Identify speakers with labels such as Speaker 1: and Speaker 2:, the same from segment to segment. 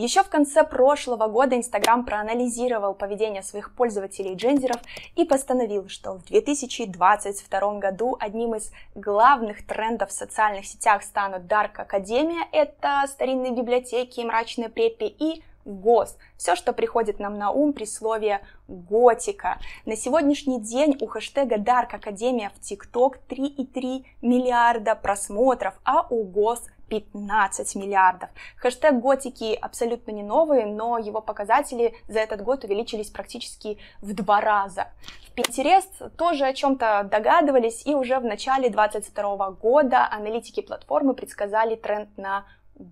Speaker 1: Еще в конце прошлого года Инстаграм проанализировал поведение своих пользователей джендеров и постановил, что в 2022 году одним из главных трендов в социальных сетях станут Dark Академия, это старинные библиотеки, мрачные препи и ГОС, все, что приходит нам на ум при слове готика. На сегодняшний день у хэштега Dark Академия в ТикТок 3,3 миллиарда просмотров, а у ГОС 15 миллиардов. Хэштег готики абсолютно не новый, но его показатели за этот год увеличились практически в два раза. В Pinterest тоже о чем-то догадывались, и уже в начале 2022 года аналитики платформы предсказали тренд на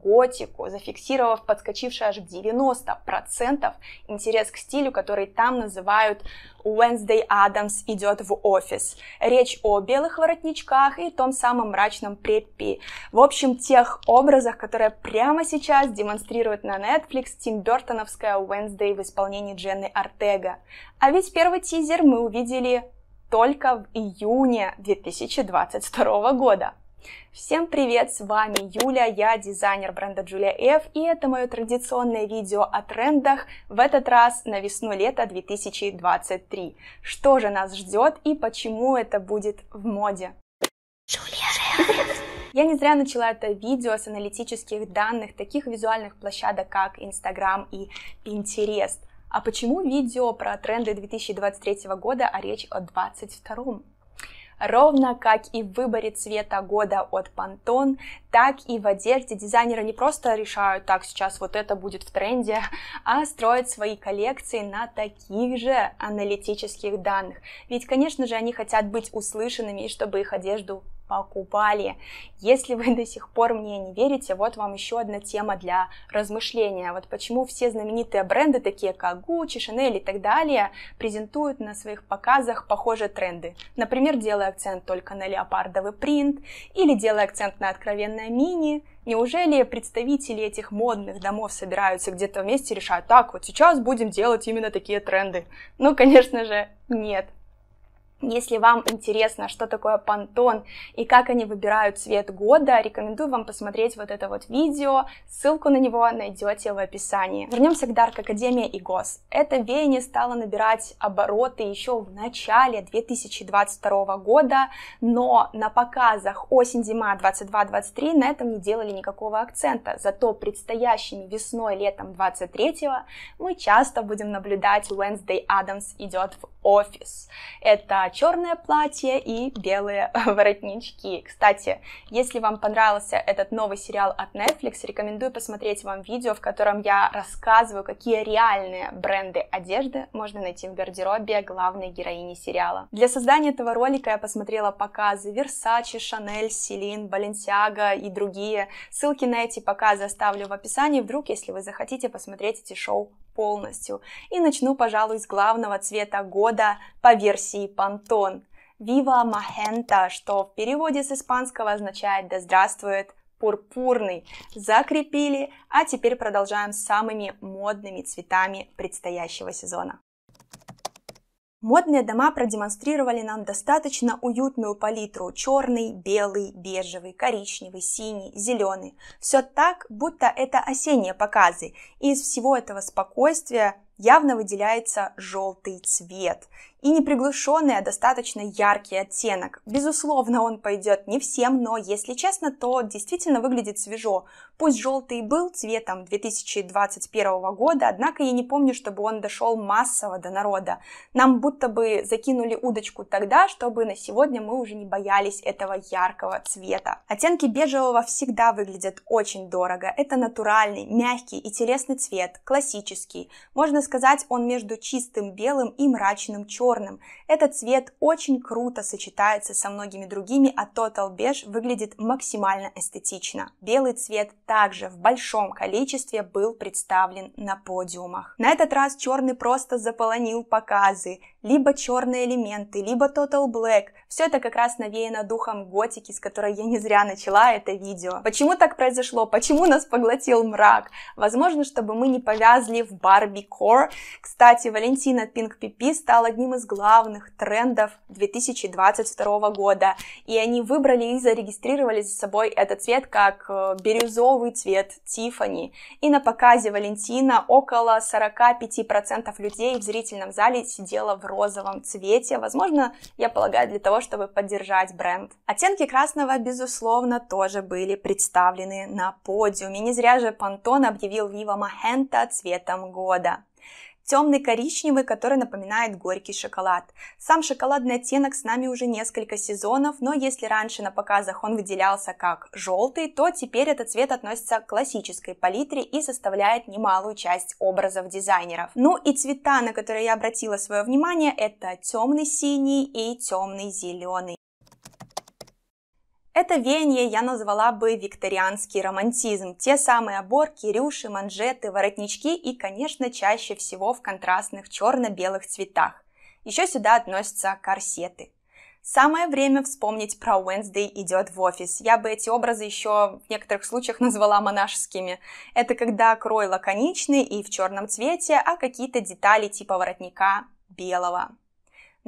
Speaker 1: готику, зафиксировав подскочивший аж в 90% интерес к стилю, который там называют Wednesday Adams идет в офис. Речь о белых воротничках и том самом мрачном преппи. В общем, тех образах, которые прямо сейчас демонстрируют на Netflix Тим Бертоновская Wednesday в исполнении Дженны Артега. А ведь первый тизер мы увидели только в июне 2022 года. Всем привет, с вами Юля, я дизайнер бренда Julia F, и это мое традиционное видео о трендах, в этот раз на весну-лето 2023. Что же нас ждет и почему это будет в моде? Я не зря начала это видео с аналитических данных таких визуальных площадок, как Instagram и Pinterest. А почему видео про тренды 2023 года, а речь о 22 Ровно как и в выборе цвета года от Pantone, так и в одежде дизайнеры не просто решают, так, сейчас вот это будет в тренде, а строят свои коллекции на таких же аналитических данных. Ведь, конечно же, они хотят быть услышанными, и чтобы их одежду покупали. Если вы до сих пор мне не верите, вот вам еще одна тема для размышления. Вот почему все знаменитые бренды, такие как Gucci, Chanel и так далее, презентуют на своих показах похожие тренды. Например, делая акцент только на леопардовый принт или делая акцент на откровенное мини. Неужели представители этих модных домов собираются где-то вместе и решают, так, вот сейчас будем делать именно такие тренды? Ну, конечно же, нет. Если вам интересно, что такое Pantone и как они выбирают цвет года, рекомендую вам посмотреть вот это вот видео, ссылку на него найдете в описании. Вернемся к Dark Академия и ГОС. Это веяние стало набирать обороты еще в начале 2022 года, но на показах осень-зима 22-23 на этом не делали никакого акцента, зато предстоящими весной-летом 23 мы часто будем наблюдать Wednesday Adams идет в офис. Это черное платье и белые воротнички. Кстати, если вам понравился этот новый сериал от Netflix, рекомендую посмотреть вам видео, в котором я рассказываю, какие реальные бренды одежды можно найти в гардеробе главной героини сериала. Для создания этого ролика я посмотрела показы Versace, Chanel, Celine, Balenciaga и другие. Ссылки на эти показы оставлю в описании, вдруг, если вы захотите посмотреть эти шоу полностью. И начну, пожалуй, с главного цвета года по версии Pantone. Антон. Viva Magenta, что в переводе с испанского означает «Да здравствует пурпурный». Закрепили, а теперь продолжаем с самыми модными цветами предстоящего сезона. Модные дома продемонстрировали нам достаточно уютную палитру – черный, белый, бежевый, коричневый, синий, зеленый. Все так, будто это осенние показы, и из всего этого спокойствия явно выделяется желтый цвет. И неприглушенный, а достаточно яркий оттенок. Безусловно, он пойдет не всем, но, если честно, то действительно выглядит свежо. Пусть желтый был цветом 2021 года, однако я не помню, чтобы он дошел массово до народа. Нам будто бы закинули удочку тогда, чтобы на сегодня мы уже не боялись этого яркого цвета. Оттенки бежевого всегда выглядят очень дорого. Это натуральный, мягкий и телесный цвет, классический. Можно сказать, он между чистым белым и мрачным черным. Этот цвет очень круто сочетается со многими другими, а Total Beige выглядит максимально эстетично. Белый цвет также в большом количестве был представлен на подиумах. На этот раз черный просто заполонил показы либо черные элементы, либо Total Black. Все это как раз навеяно духом готики, с которой я не зря начала это видео. Почему так произошло? Почему нас поглотил мрак? Возможно, чтобы мы не повязли в Барби Кор. Кстати, Валентина Пинк Пипи стал одним из главных трендов 2022 года. И они выбрали и зарегистрировали за собой этот цвет как э, бирюзовый цвет Тифани. И на показе Валентина около 45% людей в зрительном зале сидело в розовом цвете. Возможно, я полагаю, для того, чтобы поддержать бренд. Оттенки красного, безусловно, тоже были представлены на подиуме. Не зря же Pantone объявил Viva Magenta цветом года темный коричневый, который напоминает горький шоколад. Сам шоколадный оттенок с нами уже несколько сезонов, но если раньше на показах он выделялся как желтый, то теперь этот цвет относится к классической палитре и составляет немалую часть образов дизайнеров. Ну и цвета, на которые я обратила свое внимание, это темный синий и темный зеленый. Это веяние я назвала бы викторианский романтизм. Те самые оборки, рюши, манжеты, воротнички и, конечно, чаще всего в контрастных черно-белых цветах. Еще сюда относятся корсеты. Самое время вспомнить про Wednesday идет в офис. Я бы эти образы еще в некоторых случаях назвала монашескими. Это когда крой лаконичный и в черном цвете, а какие-то детали типа воротника белого.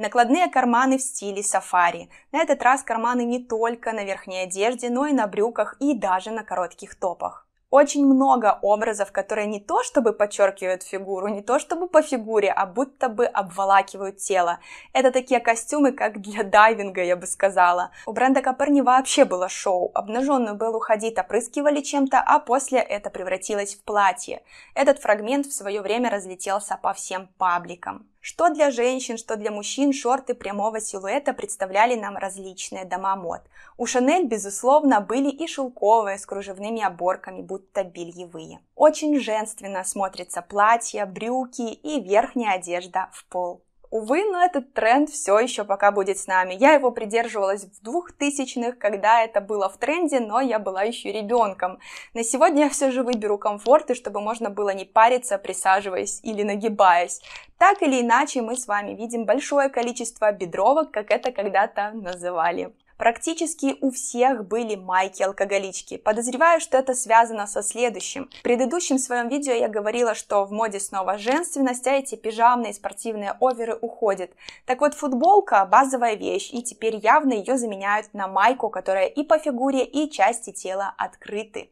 Speaker 1: Накладные карманы в стиле сафари. На этот раз карманы не только на верхней одежде, но и на брюках и даже на коротких топах. Очень много образов, которые не то чтобы подчеркивают фигуру, не то чтобы по фигуре, а будто бы обволакивают тело. Это такие костюмы, как для дайвинга, я бы сказала. У бренда Каперни вообще было шоу. Обнаженную Беллу Хадид опрыскивали чем-то, а после это превратилось в платье. Этот фрагмент в свое время разлетелся по всем пабликам. Что для женщин, что для мужчин шорты прямого силуэта представляли нам различные дома мод. У Шанель, безусловно, были и шелковые с кружевными оборками, будто бельевые. Очень женственно смотрятся платья, брюки и верхняя одежда в пол. Увы, но этот тренд все еще пока будет с нами. Я его придерживалась в 2000-х, когда это было в тренде, но я была еще ребенком. На сегодня я все же выберу комфорт, и чтобы можно было не париться, присаживаясь или нагибаясь. Так или иначе, мы с вами видим большое количество бедровок, как это когда-то называли. Практически у всех были майки-алкоголички. Подозреваю, что это связано со следующим. В предыдущем своем видео я говорила, что в моде снова женственность, а эти пижамные спортивные оверы уходят. Так вот, футболка – базовая вещь, и теперь явно ее заменяют на майку, которая и по фигуре, и части тела открыты.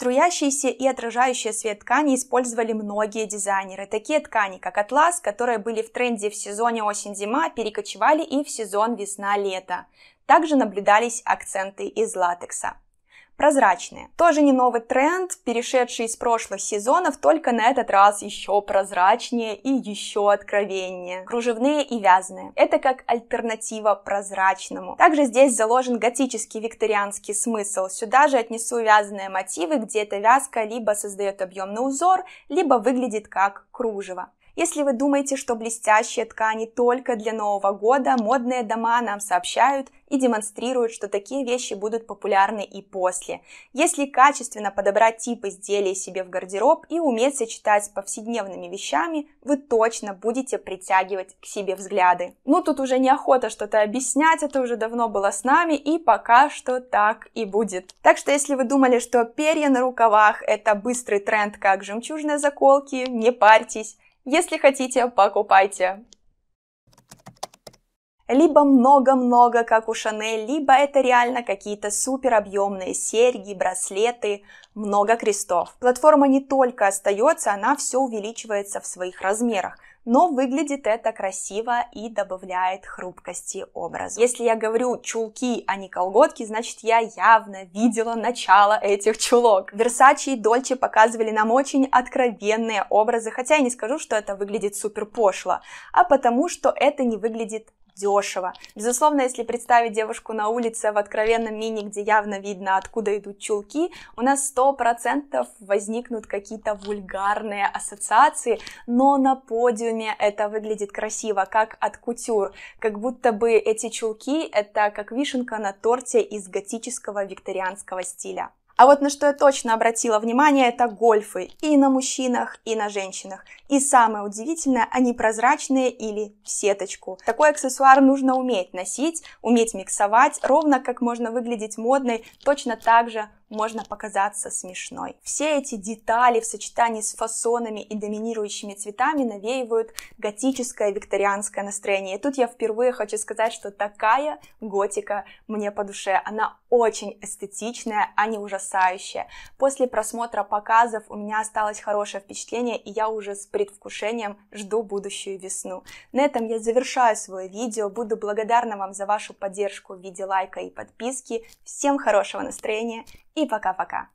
Speaker 1: Струящиеся и отражающие свет ткани использовали многие дизайнеры. Такие ткани, как атлас, которые были в тренде в сезоне осень-зима, перекочевали и в сезон весна-лето. Также наблюдались акценты из латекса прозрачные. Тоже не новый тренд, перешедший из прошлых сезонов, только на этот раз еще прозрачнее и еще откровеннее. Кружевные и вязаные. Это как альтернатива прозрачному. Также здесь заложен готический викторианский смысл. Сюда же отнесу вязаные мотивы, где эта вязка либо создает объемный узор, либо выглядит как кружево. Если вы думаете, что блестящие ткани только для Нового года, модные дома нам сообщают и демонстрируют, что такие вещи будут популярны и после. Если качественно подобрать тип изделий себе в гардероб и уметь сочетать с повседневными вещами, вы точно будете притягивать к себе взгляды. Ну тут уже неохота что-то объяснять, это уже давно было с нами и пока что так и будет. Так что если вы думали, что перья на рукавах это быстрый тренд, как жемчужные заколки, не парьтесь. Если хотите, покупайте. Либо много-много, как у Шанель, либо это реально какие-то супер объемные серьги, браслеты, много крестов. Платформа не только остается, она все увеличивается в своих размерах но выглядит это красиво и добавляет хрупкости образу. Если я говорю чулки, а не колготки, значит я явно видела начало этих чулок. Версачи и Дольче показывали нам очень откровенные образы, хотя я не скажу, что это выглядит супер пошло, а потому что это не выглядит дешево. Безусловно, если представить девушку на улице в откровенном мини, где явно видно, откуда идут чулки, у нас сто процентов возникнут какие-то вульгарные ассоциации, но на подиуме это выглядит красиво, как от кутюр, как будто бы эти чулки — это как вишенка на торте из готического викторианского стиля. А вот на что я точно обратила внимание, это гольфы. И на мужчинах, и на женщинах. И самое удивительное, они прозрачные или в сеточку. Такой аксессуар нужно уметь носить, уметь миксовать, ровно как можно выглядеть модной, точно так же можно показаться смешной. Все эти детали в сочетании с фасонами и доминирующими цветами навеивают готическое викторианское настроение. И тут я впервые хочу сказать, что такая готика мне по душе. Она очень эстетичная, а не ужасающая. После просмотра показов у меня осталось хорошее впечатление, и я уже с предвкушением жду будущую весну. На этом я завершаю свое видео. Буду благодарна вам за вашу поддержку в виде лайка и подписки. Всем хорошего настроения и пока-пока.